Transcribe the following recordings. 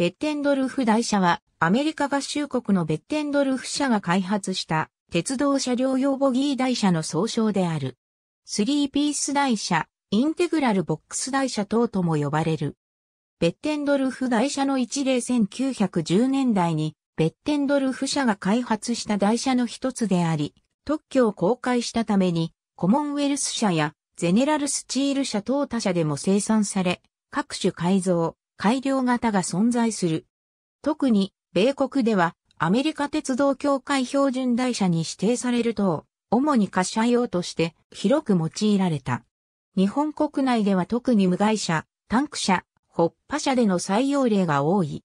ベッテンドルフ台車は、アメリカ合衆国のベッテンドルフ社が開発した、鉄道車両用ボギー台車の総称である。スリーピース台車、インテグラルボックス台車等とも呼ばれる。ベッテンドルフ台車の一例1910年代に、ベッテンドルフ社が開発した台車の一つであり、特許を公開したために、コモンウェルス社やゼネラルスチール社等他社でも生産され、各種改造、改良型が存在する。特に、米国では、アメリカ鉄道協会標準台車に指定されると、主に貨車用として広く用いられた。日本国内では特に無害車、タンク車、ホッパ車での採用例が多い。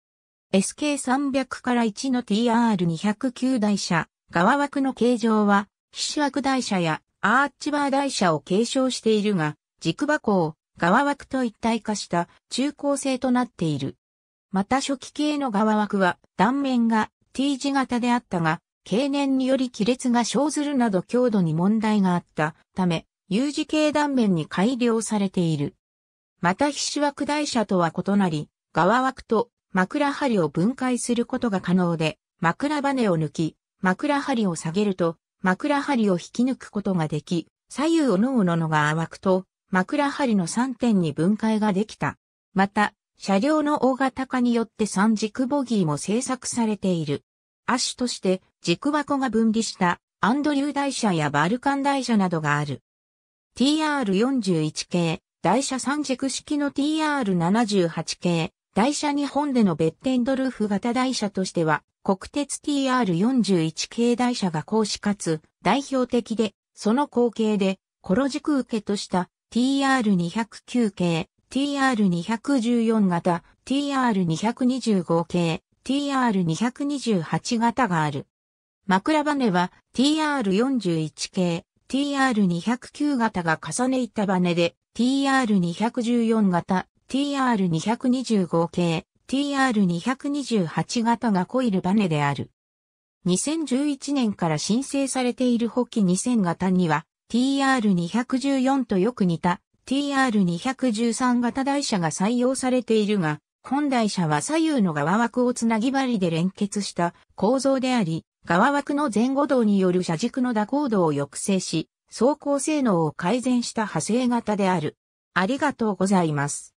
SK300 から1の TR209 台車、側枠の形状は、飛車枠台車やアーチバー台車を継承しているが、軸箱を側枠と一体化した中高性となっている。また初期系の側枠は断面が T 字型であったが、経年により亀裂が生ずるなど強度に問題があったため、U 字系断面に改良されている。また皮脂枠台車とは異なり、側枠と枕針を分解することが可能で、枕バネを抜き、枕針を下げると、枕針を引き抜くことができ、左右おのおののが淡くと、枕張りの3点に分解ができた。また、車両の大型化によって3軸ボギーも製作されている。亜種として軸箱が分離したアンドリュー台車やバルカン台車などがある。TR41 系、台車3軸式の TR78 系、台車日本でのベッテンドルーフ型台車としては、国鉄 TR41 系台車が公式かつ代表的で、その後継で、コロ軸受けとした TR209 系、TR214 型、TR225 系、TR228 型がある。枕バネは TR41 系、TR209 型が重ねいたバネで、TR214 型、TR225 系、TR228 型がコイルバネである。2011年から申請されている補機2000型には、TR214 とよく似た TR213 型台車が採用されているが、本台車は左右の側枠をつなぎ針で連結した構造であり、側枠の前後動による車軸の蛇行動を抑制し、走行性能を改善した派生型である。ありがとうございます。